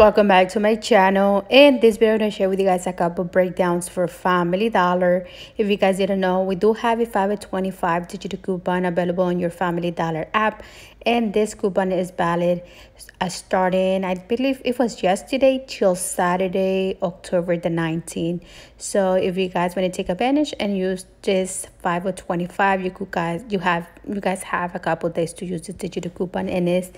welcome back to my channel in this video i'm gonna share with you guys a couple breakdowns for family dollar if you guys didn't know we do have a 525 digital coupon available on your family dollar app and this coupon is valid uh, starting i believe it was yesterday till saturday october the 19th so if you guys want to take advantage and use this 5 or 25 you could guys you have you guys have a couple days to use the digital coupon and this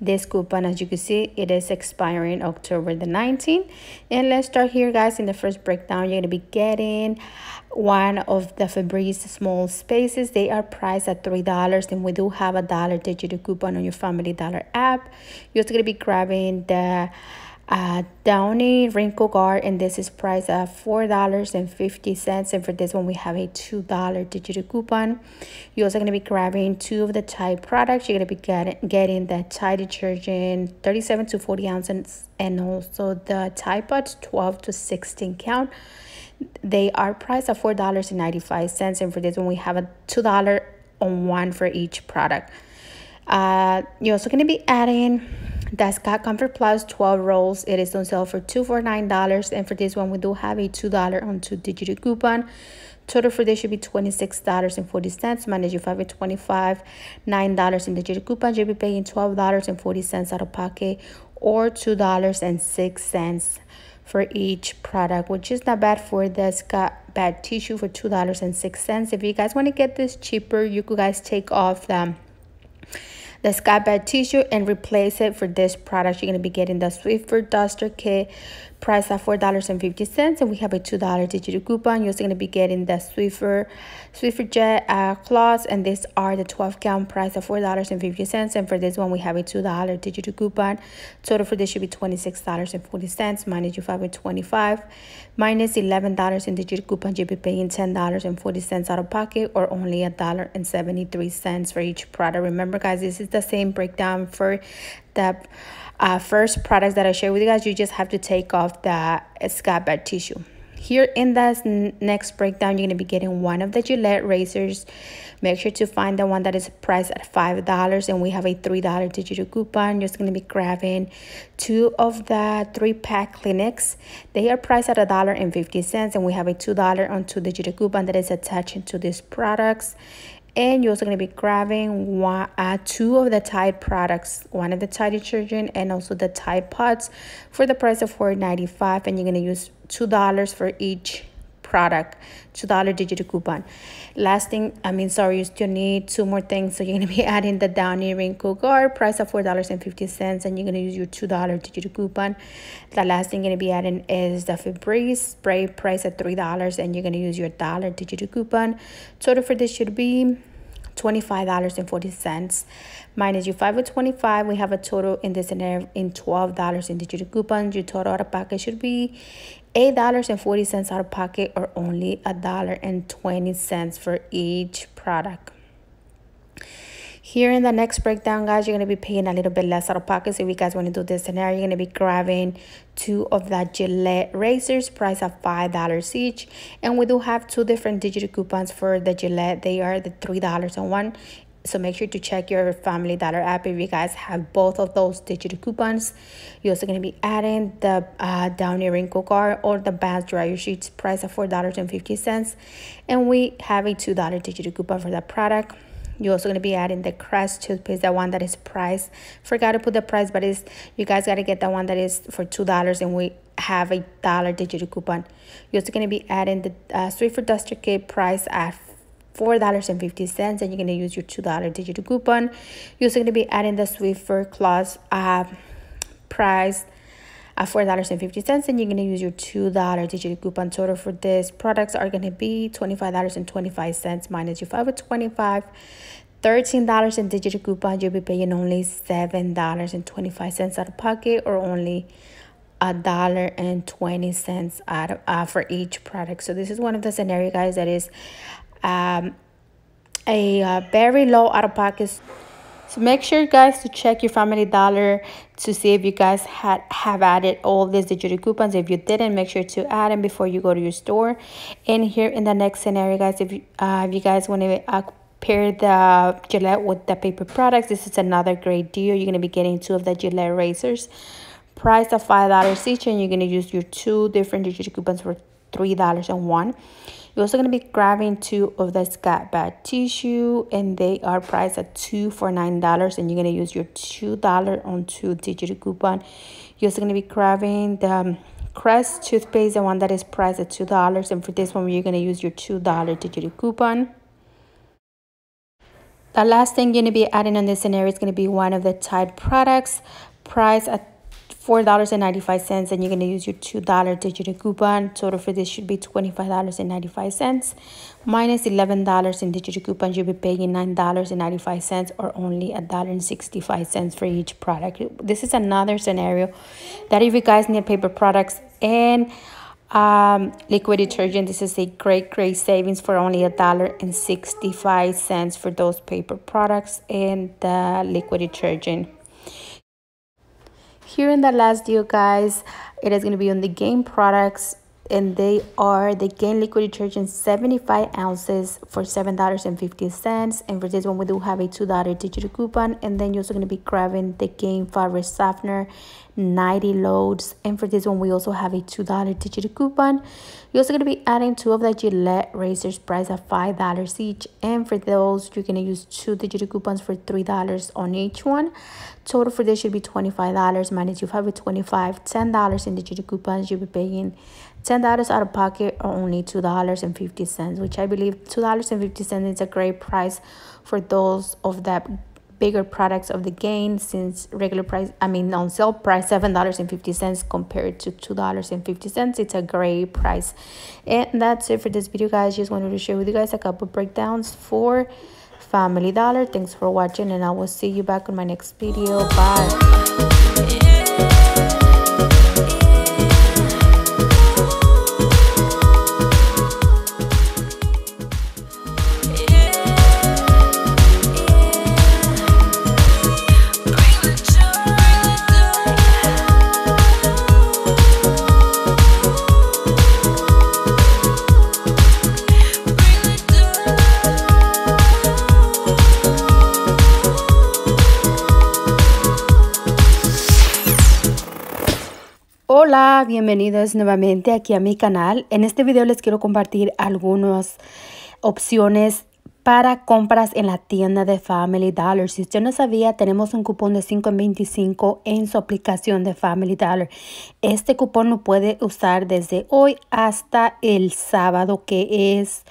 this coupon as you can see it is expiring october the 19th and let's start here guys in the first breakdown you're going to be getting one of the Febreze small spaces they are priced at three dollars and we do have a dollar digital coupon on your Family Dollar app. You're also going to be grabbing the uh, Downy Wrinkle Guard, and this is priced at $4.50. And for this one, we have a $2 digital coupon. You're also going to be grabbing two of the Tide products. You're going to be get, getting the Tide detergent, 37 to 40 ounces, and also the Tide Pods, 12 to 16 count. They are priced at $4.95. And for this one, we have a $2 on one for each product. Uh, you're also going to be adding the Scott Comfort Plus 12 rolls. It is on sale for $249. And for this one, we do have a $2 on two-digit coupon. Total for this should be $26.40 minus your 525 $9 in digital coupon. You'll be paying $12.40 out of pocket or $2.06 for each product, which is not bad for the Scott Bad Tissue for $2.06. If you guys want to get this cheaper, you guys take off them. Um, the sky bag tissue and replace it for this product you're going to be getting the swiffer duster kit price at $4.50 and we have a $2 digital coupon. You're also going to be getting the Swiffer, Swiffer Jet uh, cloths and these are the 12 count price at $4.50 and for this one we have a $2 digital coupon. Total for this should be $26.40 minus you 5 and 25 minus $11 in digital coupon you'll be paying $10.40 out of pocket or only $1.73 for each product. Remember guys this is the same breakdown for the uh, first products that I share with you guys, you just have to take off the scabbard tissue. Here in this next breakdown, you're going to be getting one of the Gillette razors. Make sure to find the one that is priced at $5 and we have a $3 digital coupon. You're just going to be grabbing two of the three-pack clinics. They are priced at $1.50 and we have a $2 on two digital coupon that is attached to these products and you're also going to be grabbing one uh, two of the tide products one of the tide detergent and also the tide pods for the price of 4.95 and you're going to use two dollars for each product two dollar digital coupon last thing i mean sorry you still need two more things so you're going to be adding the downy wrinkle guard price of four dollars and fifty cents and you're going to use your two dollar digital coupon the last thing you're going to be adding is the Febreze spray price at three dollars and you're going to use your dollar digital coupon total for this should be $25.40. Minus your 5 or 25, we have a total in this scenario in $12 in digital coupons. Your total out of pocket should be $8.40 out of pocket or only $1.20 for each product. Here in the next breakdown, guys, you're going to be paying a little bit less out of pocket. So if you guys want to do this scenario, you're going to be grabbing two of the Gillette razors, price of $5 each. And we do have two different digital coupons for the Gillette. They are the $3 and one so make sure to check your Family Dollar app if you guys have both of those digital coupons. You're also going to be adding the uh, Downy Wrinkle Guard or the Bath Dryer Sheets, price of $4.50. And we have a $2 digital coupon for that product you're also going to be adding the crest toothpaste the one that is priced forgot to put the price but it's you guys got to get the one that is for two dollars and we have a dollar digital coupon you're also going to be adding the uh, sweet for duster kit price at $4.50 and you're going to use your $2 digital coupon. You're also going to be adding the Swiffer cloth uh, price at $4.50 and you're going to use your $2 digital coupon total for this. Products are going to be $25.25 minus your 5 or 25 $13 in digital coupon, you'll be paying only $7.25 out of pocket or only a dollar and 20 cents out of, uh, for each product. So this is one of the scenario guys that is um, a uh, very low out of pocket so make sure guys to check your family dollar to see if you guys had have added all these digital coupons if you didn't make sure to add them before you go to your store and here in the next scenario guys if you uh, if you guys want to uh, pair the Gillette with the paper products this is another great deal you're going to be getting two of the Gillette razors price of five dollars each and you're going to use your two different digital coupons for three dollars and one you're also going to be grabbing two of the Scat Bad tissue and they are priced at 2 for $9 and you're going to use your $2 on two digit coupon. You're also going to be grabbing the um, Crest toothpaste, the one that is priced at $2 and for this one you're going to use your $2 digital coupon. The last thing you're going to be adding on this scenario is going to be one of the Tide products priced at $4.95 and you're going to use your $2 digital coupon. Total for this should be $25.95 minus $11 in digital coupons. You'll be paying $9.95 or only $1.65 for each product. This is another scenario that if you guys need paper products and um, liquid detergent, this is a great, great savings for only $1.65 for those paper products and the liquid detergent here in the last deal, guys it is going to be on the game products and they are the Gain Liquid Detergent 75 ounces for $7.50. And for this one, we do have a $2 digital coupon. And then you're also going to be grabbing the Gain Fabric Softener 90 loads. And for this one, we also have a $2 digital coupon. You're also going to be adding two of the Gillette razors price at $5 each. And for those, you're going to use two digital coupons for $3 on each one. Total for this should be $25 minus you have a $25, $10 in digital coupons. You'll be paying $10 out of pocket or only $2.50, which I believe $2.50 is a great price for those of that bigger products of the gain since regular price i mean on sale price seven dollars and fifty cents compared to two dollars and fifty cents it's a great price and that's it for this video guys just wanted to share with you guys a couple breakdowns for family dollar thanks for watching and i will see you back on my next video bye Hola, bienvenidos nuevamente aquí a mi canal. En este video les quiero compartir algunas opciones para compras en la tienda de Family Dollar. Si usted no sabía, tenemos un cupón de 5 en 25 en su aplicación de Family Dollar. Este cupón lo puede usar desde hoy hasta el sábado que es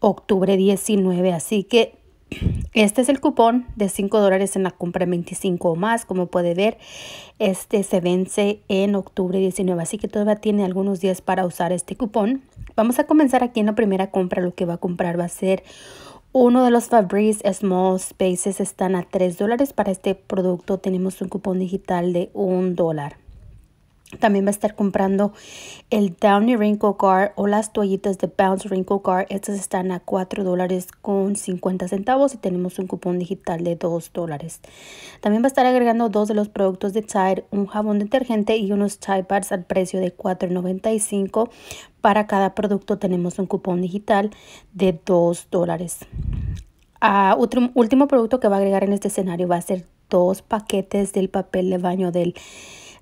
octubre 19. Así que este es el cupón de 5 dólares en la compra 25 o más, como puede ver. Este se vence en octubre 19, así que todavía tiene algunos días para usar este cupón. Vamos a comenzar aquí en la primera compra. Lo que va a comprar va a ser uno de los Fabrice Small Spaces. Están a 3 dólares. Para este producto tenemos un cupón digital de 1 dólar. También va a estar comprando el Downy Wrinkle Car o las toallitas de Bounce Wrinkle Car. Estas están a $4.50 dólares con centavos y tenemos un cupón digital de 2 dólares. También va a estar agregando dos de los productos de Tide, un jabón detergente y unos Tide Bars al precio de $4.95. Para cada producto tenemos un cupón digital de 2 dólares. Ah, último producto que va a agregar en este escenario va a ser dos paquetes del papel de baño del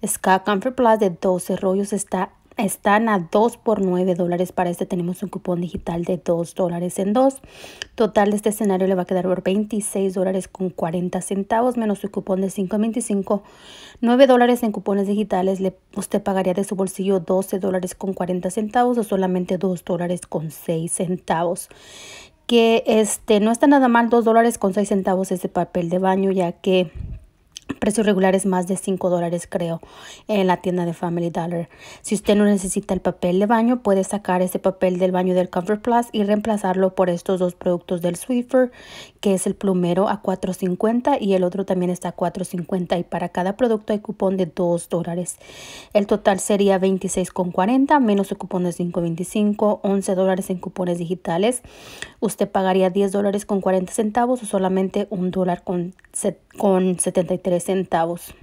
Scott Comfort Plus de 12 rollos está están a 2 por 9 dólares. Para este tenemos un cupón digital de 2 dólares en 2. Total de este escenario le va a quedar por 26 dólares con 40 centavos menos su cupón de 5.25. 9 dólares en cupones digitales. Le, usted pagaría de su bolsillo 12 dólares con 40 centavos o solamente 2 dólares con 6 centavos que este no está nada mal 2 dólares con 6 centavos ese papel de baño ya que Precio regular es más de 5 dólares, creo, en la tienda de Family Dollar. Si usted no necesita el papel de baño, puede sacar ese papel del baño del Comfort Plus y reemplazarlo por estos dos productos del Swiffer, que es el plumero a $4.50 y el otro también está a $4.50. Y para cada producto hay cupón de 2 dólares. El total sería $26.40 menos el cupón de $5.25, 11 dólares en cupones digitales. Usted pagaría $10.40 o solamente 1 dólar con con 73 centavos.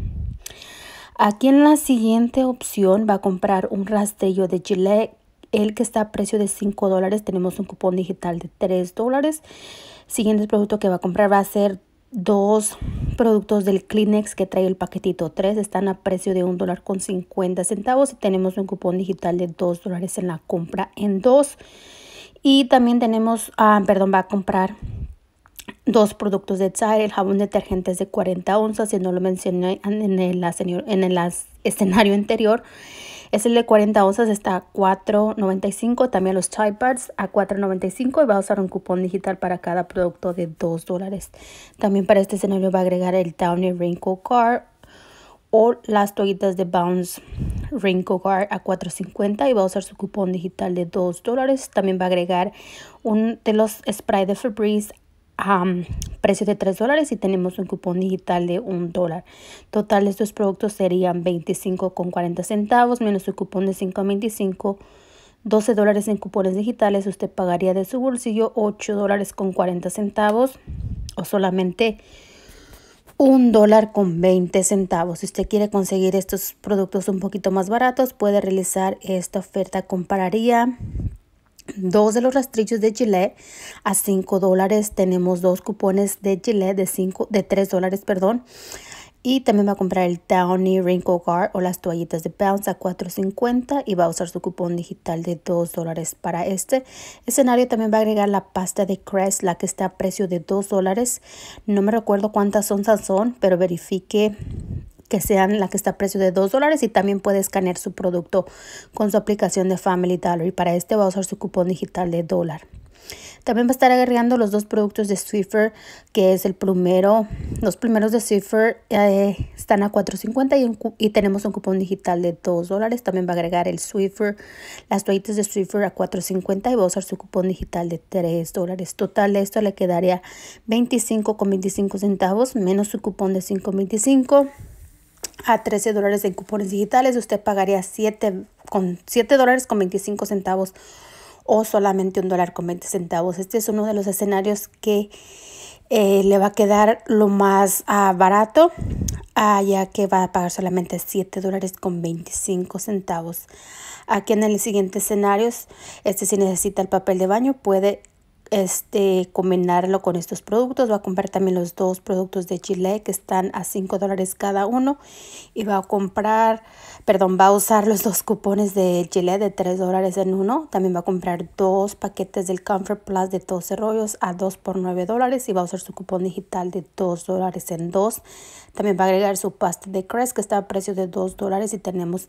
Aquí en la siguiente opción va a comprar un rastrillo de chile el que está a precio de 5 dólares. Tenemos un cupón digital de 3 dólares. Siguiente producto que va a comprar va a ser dos productos del Kleenex que trae el paquetito 3 están a precio de un dólar con 50 centavos y tenemos un cupón digital de 2 dólares en la compra en dos y también tenemos ah, perdón va a comprar dos productos de Tide, el jabón detergente es de 40 onzas, si no lo mencioné en el, escenario anterior. Es el de 40 onzas, está a $4.95. También los Tide Pads a $4.95 y va a usar un cupón digital para cada producto de $2 dólares. También para este escenario va a agregar el Downy Wrinkle Car o las toallitas de Bounce Wrinkle Guard a $4.50 y va a usar su cupón digital de $2 dólares. También va a agregar un de los spray de Febreze a precio de 3 dólares y tenemos un cupón digital de 1 dólar. Total estos productos serían 25,40 centavos menos un cupón de 5,25. 12 dólares en cupones digitales, usted pagaría de su bolsillo 8 dólares con 40 centavos o solamente 1 dólar con 20 centavos. Si usted quiere conseguir estos productos un poquito más baratos, puede realizar esta oferta. Compararía Dos de los rastrillos de chile a 5 dólares. Tenemos dos cupones de chile de, 5, de 3 dólares, perdón. Y también va a comprar el Downy Wrinkle Guard o las toallitas de Bounce a $4.50 y va a usar su cupón digital de $2 dólares para este escenario. También va a agregar la pasta de Crest, la que está a precio de $2 dólares. No me recuerdo cuántas onzas son, pero verifique que sean la que está a precio de 2 dólares y también puede escanear su producto con su aplicación de Family Dollar y para este va a usar su cupón digital de dólar. También va a estar agregando los dos productos de Swiffer, que es el primero. Los primeros de Swiffer eh, están a $4.50 y, y, tenemos un cupón digital de $2 dólares. También va a agregar el Swiffer, las toallitas de Swiffer a $4.50 y va a usar su cupón digital de $3 dólares. Total, esto le quedaría $25.25 centavos menos su cupón de $5.25 a 13 dólares en cupones digitales, usted pagaría 7, con 7 dólares con 25 centavos o solamente un dólar con 20 centavos. Este es uno de los escenarios que eh, le va a quedar lo más ah, barato, ah, ya que va a pagar solamente 7 dólares con 25 centavos. Aquí en el siguiente escenario, este si necesita el papel de baño, puede este, combinarlo con estos productos. Va a comprar también los dos productos de Chile que están a 5 dólares cada uno. Y va a comprar, perdón, va a usar los dos cupones de Chile de 3 dólares en uno. También va a comprar dos paquetes del Comfort Plus de 12 rollos a 2 por 9 dólares. Y va a usar su cupón digital de 2 dólares en 2. También va a agregar su pasta de Crest que está a precio de 2 dólares. Y tenemos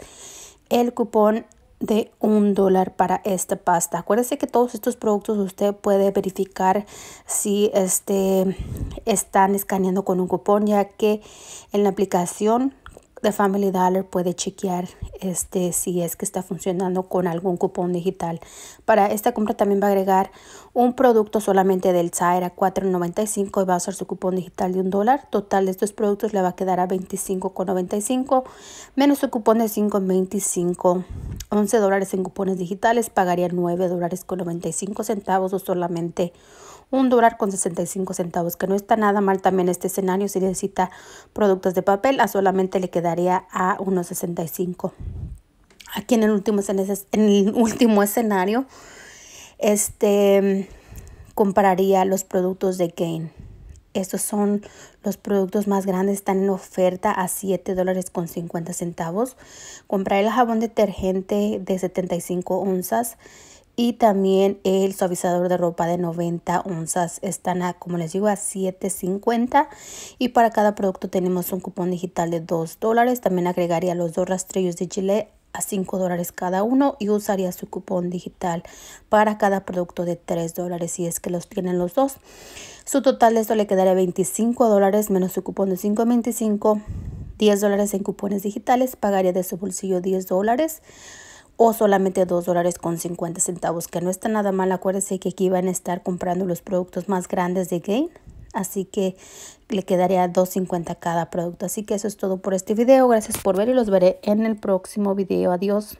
el cupón de un dólar para esta pasta. Acuérdese que todos estos productos usted puede verificar si este, están escaneando con un cupón, ya que en la aplicación Family Dollar puede chequear este, si es que está funcionando con algún cupón digital. Para esta compra también va a agregar un producto solamente del za a $4.95 y va a usar su cupón digital de un dólar. Total de estos productos le va a quedar a $25.95 menos su cupón de 5.25. 11 dólares en cupones digitales pagaría $9.95 dólares con 95 centavos o solamente un dólar con 65 centavos, que no está nada mal también este escenario. Si necesita productos de papel, a solamente le quedaría a unos 65. Aquí en el último, en el último escenario, este, compraría los productos de Gain. Estos son los productos más grandes, están en oferta a 7 dólares con 50 centavos. Compraré el jabón detergente de 75 onzas y también el suavizador de ropa de 90 onzas están a, como les digo, a 7.50. Y para cada producto tenemos un cupón digital de 2 dólares. También agregaría los dos rastrillos de chile a 5 dólares cada uno y usaría su cupón digital para cada producto de 3 dólares si es que los tienen los dos. Su total de esto le quedaría 25 dólares menos su cupón de 5.25, 10 dólares en cupones digitales, pagaría de su bolsillo 10 dólares o solamente $2.50 dólares con 50 centavos, que no está nada mal. Acuérdense que aquí van a estar comprando los productos más grandes de Gain, así que le quedaría 2.50 cada producto. Así que eso es todo por este video. Gracias por ver y los veré en el próximo video. Adiós.